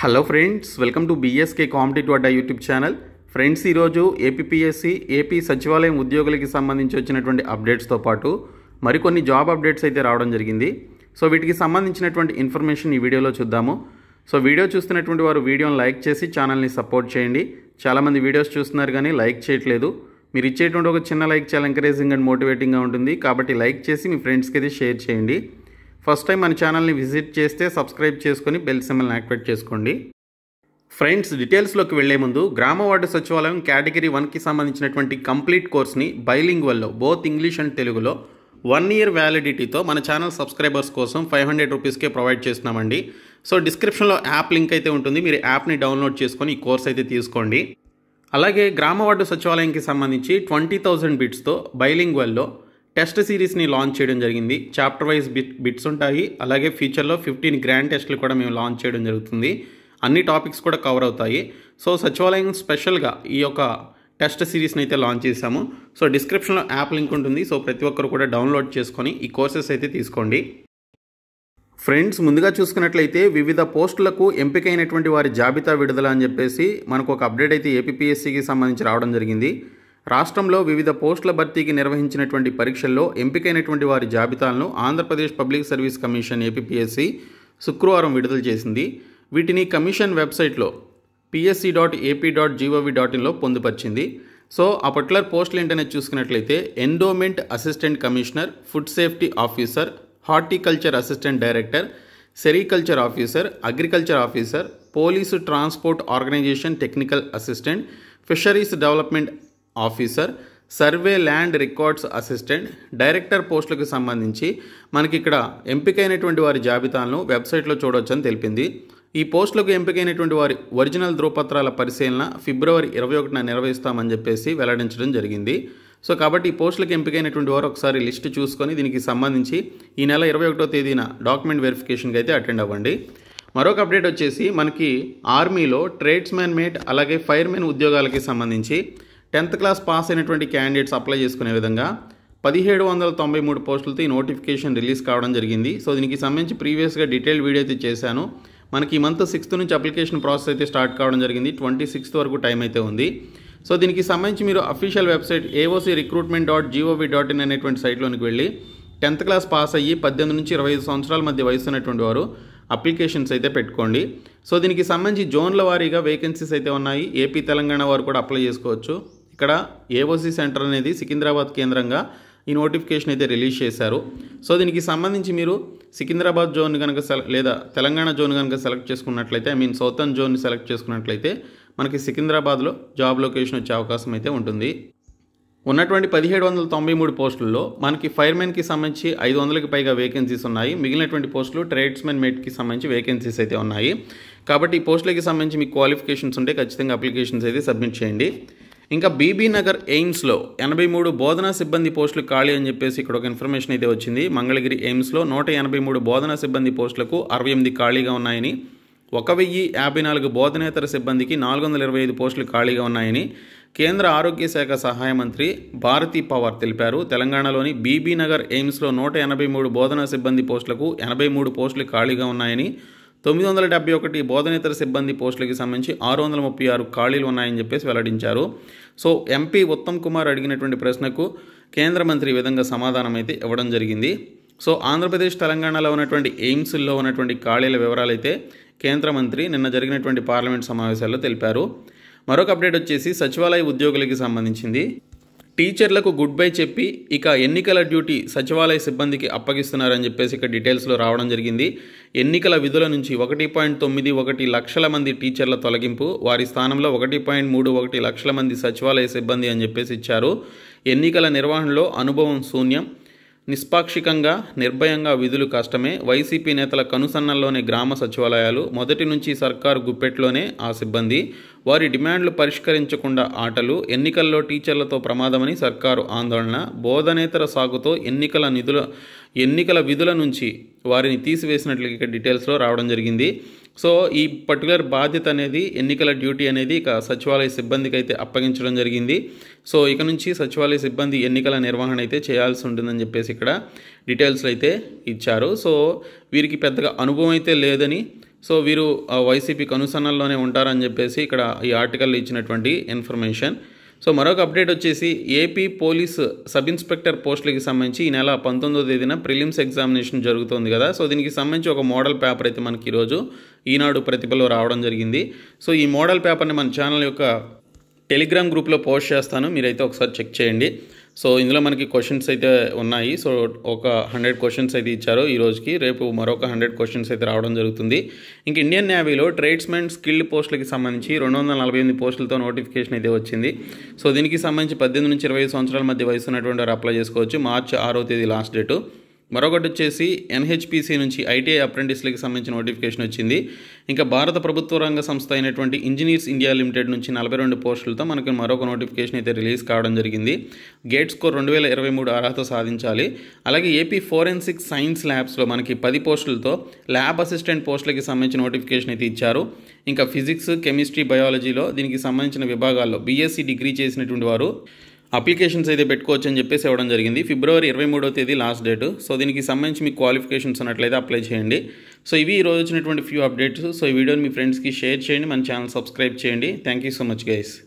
hello friends welcome to BSK competitive Adda YouTube channel friends ఈరోజు APPSC AP Sachivalayam ఉద్యోగులకి సంబంధించి వచ్చినటువంటి అప్డేట్స్తో పాటు మరికొన్ని జాబ్ అప్డేట్స్ అయితే రావడం జరిగింది సో వీటికి సంబంధించినటువంటి ఇన్ఫర్మేషన్ ఈ వీడియోలో చూద్దాము సో వీడియో చూస్తున్నటువంటి వారు వీడియోని లైక్ చేసి ఛానల్ని సపోర్ట్ చేయండి చాలామంది వీడియోస్ చూస్తున్నారు కానీ లైక్ చేయట్లేదు మీరు ఇచ్చేటువంటి ఒక చిన్న లైక్ చాలా ఎంకరేజింగ్ అండ్ మోటివేటింగ్గా ఉంటుంది కాబట్టి లైక్ చేసి మీ ఫ్రెండ్స్కి అయితే షేర్ చేయండి ఫస్ట్ టైం మన ఛానల్ని విజిట్ చేస్తే సబ్స్క్రైబ్ చేసుకొని బెల్ సిమ్మల్ని యాక్టివేట్ చేసుకోండి ఫ్రెండ్స్ డీటెయిల్స్లోకి వెళ్లే ముందు గ్రామ వార్డు సచివాలయం కేటగిరీ వన్కి సంబంధించినటువంటి కంప్లీట్ కోర్స్ని బైలింగ్ బైలింగ్వల్లో బోత్ ఇంగ్లీష్ అండ్ తెలుగులో వన్ ఇయర్ వ్యాలిడిటీతో మన ఛానల్ సబ్స్క్రైబర్స్ కోసం ఫైవ్ హండ్రెడ్ రూపీస్కే ప్రొవైడ్ చేస్తున్నామండి సో డిస్క్రిప్షన్లో యాప్ లింక్ అయితే ఉంటుంది మీరు యాప్ని డౌన్లోడ్ చేసుకొని ఈ కోర్స్ అయితే తీసుకోండి అలాగే గ్రామ వార్డు సచివాలయంకి సంబంధించి ట్వంటీ థౌజండ్ బిట్స్తో బైలింగ్ వల్లో టెస్ట్ సిరీస్ని లాంచ్ చేయడం జరిగింది చాప్టర్ వైజ్ బిట్ బిట్స్ ఉంటాయి అలాగే ఫ్యూచర్లో ఫిఫ్టీన్ గ్రాండ్ టెస్ట్లు కూడా మేము లాంచ్ చేయడం జరుగుతుంది అన్ని టాపిక్స్ కూడా కవర్ అవుతాయి సో సచివాలయం స్పెషల్గా ఈ యొక్క టెస్ట్ సిరీస్ని అయితే లాంచ్ చేశాము సో డిస్క్రిప్షన్లో యాప్ లింక్ ఉంటుంది సో ప్రతి ఒక్కరు కూడా డౌన్లోడ్ చేసుకొని ఈ కోర్సెస్ అయితే తీసుకోండి ఫ్రెండ్స్ ముందుగా చూసుకున్నట్లయితే వివిధ పోస్టులకు ఎంపికైనటువంటి వారి జాబితా విడుదల అని చెప్పేసి మనకు ఒక అప్డేట్ అయితే ఏపీఎస్సికి సంబంధించి రావడం జరిగింది రాష్ట్రంలో వివిధ పోస్టుల భర్తీకి నిర్వహించినటువంటి పరీక్షల్లో ఎంపికైనటువంటి వారి జాబితాలను Andhra Pradesh public service commission APSC శుక్రవారం విడుదల చేసింది వీటిని కమిషన్ వెబ్సైట్లో PSC dot AP dot GOV dot ఇన్లో పొందుపరిచింది సో ఆ పర్టికులర్ పోస్టులు ఏంటనే చూసుకున్నట్లయితే endowment assistant commissioner food safety officer horticulture assistant director sericulture officer agriculture officer police transport organization technical assistant fisheries development officer survey land records assistant director పోస్టులకు సంబంధించి మనకి ఇక్కడ ఎంపికైనటువంటి వారి జాబితాలను వెబ్సైట్లో చూడవచ్చని తెలిపింది ఈ పోస్టులకు ఎంపికైనటువంటి వారి ఒరిజినల్ ధృవపత్రాల పరిశీలన ఫిబ్రవరి ఇరవై ఒకటిన నిర్వహిస్తామని చెప్పేసి వెల్లడించడం జరిగింది సో కాబట్టి ఈ పోస్టులకు ఎంపికైనటువంటి వారు ఒకసారి లిస్ట్ చూసుకొని దీనికి సంబంధించి ఈ నెల ఇరవై ఒకటో తేదీన డాక్యుమెంట్ వెరిఫికేషన్కి అయితే అటెండ్ అవ్వండి మరొక అప్డేట్ వచ్చేసి మనకి ఆర్మీలో ట్రేడ్స్మెన్ మేట్ అలాగే ఫైర్మెన్ ఉద్యోగాలకి సంబంధించి టెన్త్ క్లాస్ పాస్ అయినటువంటి క్యాండిడేట్స్ అప్లై చేసుకునే విధంగా పదిహేడు వందల తొంభై మూడు పోస్టులతో ఈ నోటిఫికేషన్ రిలీజ్ కావడం జరిగింది సో దీనికి సంబంధించి ప్రీవియస్గా డీటెయిల్ వీడియో అయితే చేశాను మనకి ఈ మంత్ సిక్స్త్ నుంచి అప్లికేషన్ ప్రాసెస్ అయితే స్టార్ట్ కావడం జరిగింది ట్వంటీ సిక్స్త్ వరకు టైం అయితే ఉంది సో దీనికి సంబంధించి మీరు official website AOC recruitment dot GOV dot in అనేటువంటి సైట్లోనికి వెళ్ళి టెన్త్ క్లాస్ పాస్ అయ్యి పద్దెనిమిది నుంచి ఇరవై ఐదు సంవత్సరాల మధ్య వయసు ఉన్నటువంటి వారు అప్లికేషన్స్ అయితే పెట్టుకోండి సో దీనికి సంబంధించి జోన్ల వారీగా వేకెన్సీస్ అయితే ఉన్నాయి ఏపీ తెలంగాణ వారు కూడా అప్లై చేసుకోవచ్చు ఇక్కడ ఏఓసీ సెంటర్ అనేది సికింద్రాబాద్ కేంద్రంగా ఈ నోటిఫికేషన్ అయితే రిలీజ్ చేశారు సో దీనికి సంబంధించి మీరు సికింద్రాబాద్ జోన్ కనుక లేదా తెలంగాణ జోన్ కనుక సెలెక్ట్ చేసుకున్నట్లయితే I mean southern zone select చేసుకున్నట్లయితే మనకి సికింద్రాబాద్లో జాబ్ లొకేషన్ వచ్చే అవకాశం అయితే ఉంటుంది ఉన్నటువంటి పదిహేడు వందల తొంభై మూడు పోస్టుల్లో మనకి ఫైర్మెన్కి సంబంధించి ఐదు వందలకి పైగా వేకెన్సీస్ ఉన్నాయి మిగిలినటువంటి పోస్టులు ట్రేడ్స్మెన్ మేట్కి సంబంధించి వేకెన్సీస్ అయితే ఉన్నాయి కాబట్టి ఈ పోస్టులకి సంబంధించి మీకు క్వాలిఫికేషన్స్ ఉంటే ఖచ్చితంగా అప్లికేషన్స్ అయితే సబ్మిట్ చేయండి ఇంకా బీబీ నగర్ ఎయిమ్స్లో ఎనభై మూడు బోధనా సిబ్బంది పోస్టులు ఖాళీ అని చెప్పేసి ఇక్కడ ఒక ఇన్ఫర్మేషన్ అయితే వచ్చింది మంగళగిరి ఎయిమ్స్లో నూట ఎనభై మూడు బోధనా సిబ్బంది పోస్టులకు అరవై ఎనిమిది ఖాళీగా ఉన్నాయని ఒక వెయ్యి యాభై నాలుగు బోధనేతర సిబ్బందికి నాలుగు వందల ఇరవై ఐదు పోస్టులు ఖాళీగా ఉన్నాయని కేంద్ర ఆరోగ్య శాఖ సహాయ మంత్రి భారతి పవార్ తెలిపారు తెలంగాణలోని బీబీనగర్ ఎయిమ్స్లో నూట ఎనభై మూడు బోధనా సిబ్బంది పోస్టులకు ఎనభై మూడు పోస్టులు ఖాళీగా ఉన్నాయని తొమ్మిది వందల డెబ్బై ఒకటి బోధనేతర సిబ్బంది పోస్టులకి సంబంధించి ఆరు వందల ముప్పై ఆరు ఖాళీలు ఉన్నాయని చెప్పేసి వెల్లడించారు సో ఎంపీ ఉత్తమ్ కుమార్ అడిగినటువంటి ప్రశ్నకు కేంద్ర మంత్రి విధంగా సమాధానం అయితే ఇవ్వడం జరిగింది సో ఆంధ్రప్రదేశ్ తెలంగాణలో ఉన్నటువంటి ఎయిమ్స్లో ఉన్నటువంటి ఖాళీల వివరాలైతే కేంద్ర మంత్రి నిన్న జరిగినటువంటి పార్లమెంట్ సమావేశాల్లో తెలిపారు మరొక అప్డేట్ వచ్చేసి సచివాలయ ఉద్యోగులకి సంబంధించింది టీచర్లకు గుడ్ బై చెప్పి ఇక ఎన్నికల డ్యూటీ సచివాలయ సిబ్బందికి అప్పగిస్తున్నారని చెప్పేసి ఇక డీటెయిల్స్లో రావడం జరిగింది ఎన్నికల విధుల నుంచి ఒకటి పాయింట్ తొమ్మిది ఒకటి లక్షల మంది టీచర్ల తొలగింపు వారి స్థానంలో ఒకటి పాయింట్ మూడు ఒకటి లక్షల మంది సచివాలయ సిబ్బంది అని చెప్పేసి ఇచ్చారు ఎన్నికల నిర్వహణలో అనుభవం శూన్యం నిష్పాక్షికంగా నిర్భయంగా విధులు కష్టమే వైసీపీ నేతల కనుసన్నల్లోని గ్రామ సచివాలయాలు మొదటి నుంచి సర్కారు గుప్పెట్లోనే ఆ సిబ్బంది వారి డిమాండ్లు పరిష్కరించకుండా ఆటలు ఎన్నికల్లో టీచర్లతో ప్రమాదమని సర్కారు ఆందోళన బోధనేతర సాగుతో ఎన్నికల నిధుల ఎన్నికల విధుల నుంచి వారిని తీసివేసినట్లు డీటెయిల్స్లో రావడం జరిగింది సో ఈ పర్టికులర్ బాధ్యత అనేది ఎన్నికల డ్యూటీ అనేది ఇక సచివాలయ సిబ్బందికి అయితే అప్పగించడం జరిగింది సో ఇక నుంచి సచివాలయ సిబ్బంది ఎన్నికల నిర్వహణ అయితే చేయాల్సి ఉంటుందని చెప్పేసి ఇక్కడ డీటెయిల్స్ అయితే ఇచ్చారు సో వీరికి పెద్దగా అనుభవం అయితే లేదని సో వీరు వైసీపీ కనుసన్నల్లోనే ఉంటారని చెప్పేసి ఇక్కడ ఈ ఆర్టికల్లో ఇచ్చినటువంటి ఇన్ఫర్మేషన్ సో మరొక అప్డేట్ వచ్చేసి ఏపీ పోలీస్ సబ్ ఇన్స్పెక్టర్ పోస్టులకి సంబంధించి ఈ నెల పంతొమ్మిదో తేదీన ప్రిలిమ్స్ ఎగ్జామినేషన్ జరుగుతుంది కదా సో దీనికి సంబంధించి ఒక మోడల్ పేపర్ అయితే మనకి ఈరోజు ఈనాడు ప్రతిభలో రావడం జరిగింది సో ఈ మోడల్ పేపర్ని మన ఛానల్ యొక్క టెలిగ్రామ్ గ్రూప్లో పోస్ట్ చేస్తాను మీరైతే ఒకసారి చెక్ చేయండి సో ఇందులో మనకి క్వశ్చన్స్ అయితే ఉన్నాయి సో ఒక హండ్రెడ్ క్వశ్చన్స్ అయితే ఇచ్చారు ఈ రోజుకి రేపు మరొక హండ్రెడ్ క్వశ్చన్స్ అయితే రావడం జరుగుతుంది ఇంక ఇండియన్ నేవీలో ట్రేడ్స్మెన్ స్కిల్డ్ పోస్టులకి సంబంధించి రెండు వందల నలభై ఎనిమిది పోస్టులతో నోటిఫికేషన్ అయితే వచ్చింది సో దీనికి సంబంధించి పద్దెనిమిది నుంచి ఇరవై సంవత్సరాల మధ్య వయసు ఉన్నటువంటి వారు అప్లై చేసుకోవచ్చు మార్చి ఆరో తేదీ లాస్ట్ డేటు మరొకటి వచ్చేసి ఎన్హెచ్పిసి నుంచి ఐటీఐ అప్రెంటిస్లకు సంబంధించిన నోటిఫికేషన్ వచ్చింది ఇంకా భారత ప్రభుత్వ రంగ సంస్థ అయినటువంటి ఇంజనీర్స్ ఇండియా లిమిటెడ్ నుంచి నలభై రెండు పోస్టులతో మనకి మరొక నోటిఫికేషన్ అయితే రిలీజ్ కావడం జరిగింది గేట్ స్కోర్ రెండు వేల ఇరవై మూడు అర్హత సాధించాలి అలాగే ఏపీ ఫోరెన్సిక్ సైన్స్ ల్యాబ్స్లో మనకి పది పోస్టులతో ల్యాబ్ అసిస్టెంట్ పోస్టులకి సంబంధించిన నోటిఫికేషన్ అయితే ఇచ్చారు ఇంకా ఫిజిక్స్ కెమిస్ట్రీ బయాలజీలో దీనికి సంబంధించిన విభాగాల్లో బీఎస్సీ డిగ్రీ చేసినటువంటి వారు అప్లికేషన్స్ అయితే పెట్టుకోవచ్చు అని చెప్పేసి ఇవ్వడం జరిగింది ఫిబ్రవరి ఇరవై మూడో తేదీ లాస్ట్ డేట్ సో దీనికి సంబంధించి మీకు క్వాలిఫికేషన్స్ ఉన్నట్లయితే అప్లై చేయండి సో ఇవి ఈరోజు వచ్చినటువంటి ఫ్యూ అప్డేట్స్ సో ఈ వీడియోని మీ ఫ్రెండ్స్కి షేర్ చేయండి మన ఛానల్ సబ్స్క్రైబ్ చేయండి thank you so much guys